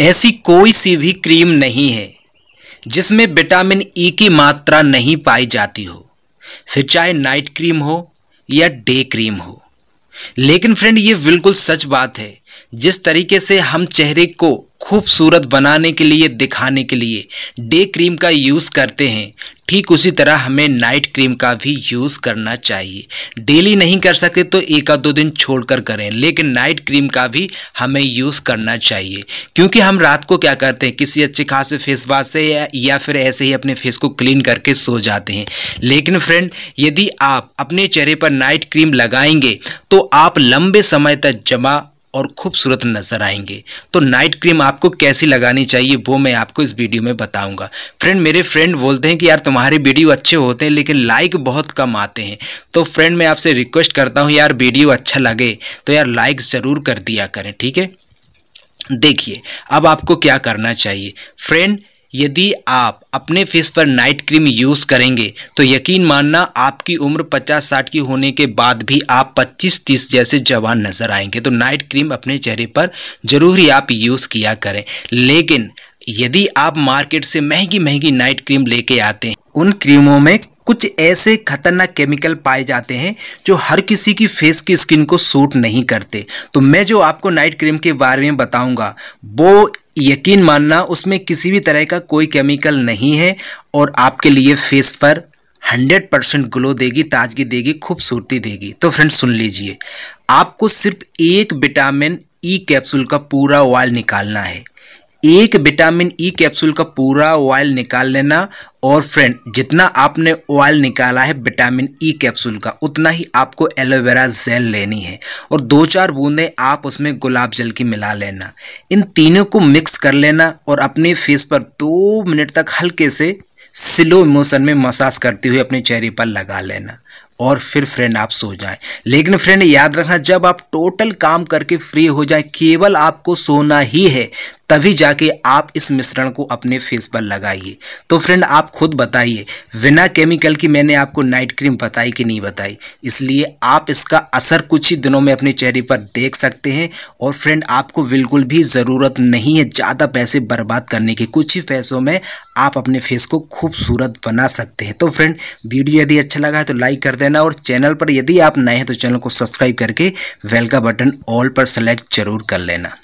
ऐसी कोई सी भी क्रीम नहीं है जिसमें विटामिन ई e की मात्रा नहीं पाई जाती हो फिर चाहे नाइट क्रीम हो या डे क्रीम हो लेकिन फ्रेंड ये बिल्कुल सच बात है जिस तरीके से हम चेहरे को खूबसूरत बनाने के लिए दिखाने के लिए डे क्रीम का यूज़ करते हैं ठीक उसी तरह हमें नाइट क्रीम का भी यूज़ करना चाहिए डेली नहीं कर सकते तो एक आध दो दिन छोड़कर करें लेकिन नाइट क्रीम का भी हमें यूज़ करना चाहिए क्योंकि हम रात को क्या करते हैं किसी अच्छे खासे फेस वाश से या, या फिर ऐसे ही अपने फेस को क्लीन करके सो जाते हैं लेकिन फ्रेंड यदि आप अपने चेहरे पर नाइट क्रीम लगाएंगे तो आप लंबे समय तक जमा और खूबसूरत नज़र आएंगे तो नाइट क्रीम आपको कैसी लगानी चाहिए वो मैं आपको इस वीडियो में बताऊंगा फ्रेंड मेरे फ्रेंड बोलते हैं कि यार तुम्हारे वीडियो अच्छे होते हैं लेकिन लाइक बहुत कम आते हैं तो फ्रेंड मैं आपसे रिक्वेस्ट करता हूँ यार वीडियो अच्छा लगे तो यार लाइक ज़रूर कर दिया करें ठीक है देखिए अब आपको क्या करना चाहिए फ्रेंड यदि आप अपने फेस पर नाइट क्रीम यूज़ करेंगे तो यकीन मानना आपकी उम्र 50-60 की होने के बाद भी आप 25-30 जैसे जवान नज़र आएंगे तो नाइट क्रीम अपने चेहरे पर ज़रूर ही आप यूज़ किया करें लेकिन यदि आप मार्केट से महंगी महंगी नाइट क्रीम लेके आते हैं उन क्रीमों में कुछ ऐसे खतरनाक केमिकल पाए जाते हैं जो हर किसी की फेस की स्किन को सूट नहीं करते तो मैं जो आपको नाइट क्रीम के बारे में बताऊंगा वो यकीन मानना उसमें किसी भी तरह का कोई केमिकल नहीं है और आपके लिए फेस पर 100 परसेंट ग्लो देगी ताजगी देगी खूबसूरती देगी तो फ्रेंड्स सुन लीजिए आपको सिर्फ एक विटामिन ई कैप्सूल का पूरा ऑयल निकालना है एक विटामिन ई e कैप्सूल का पूरा ऑयल निकाल लेना और फ्रेंड जितना आपने ऑयल निकाला है विटामिन ई e कैप्सूल का उतना ही आपको एलोवेरा जेल लेनी है और दो चार बूंदें आप उसमें गुलाब जल की मिला लेना इन तीनों को मिक्स कर लेना और अपने फेस पर दो मिनट तक हल्के से स्लो मोशन में मसाज करते हुए अपने चेहरे पर लगा लेना और फिर फ्रेंड आप सो जाएं लेकिन फ्रेंड याद रखना जब आप टोटल काम करके फ्री हो जाएं केवल आपको सोना ही है तभी जाके आप इस मिश्रण को अपने फेस पर लगाइए तो फ्रेंड आप खुद बताइए बिना केमिकल की मैंने आपको नाइट क्रीम बताई कि नहीं बताई इसलिए आप इसका असर कुछ ही दिनों में अपने चेहरे पर देख सकते हैं और फ्रेंड आपको बिल्कुल भी ज़रूरत नहीं है ज़्यादा पैसे बर्बाद करने के कुछ ही पैसों में आप अपने फेस को खूबसूरत बना सकते हैं तो फ्रेंड वीडियो यदि अच्छा लगा है तो लाइक कर देना और चैनल पर यदि आप नए हैं तो चैनल को सब्सक्राइब करके वेल का बटन ऑल पर सेलेक्ट जरूर कर लेना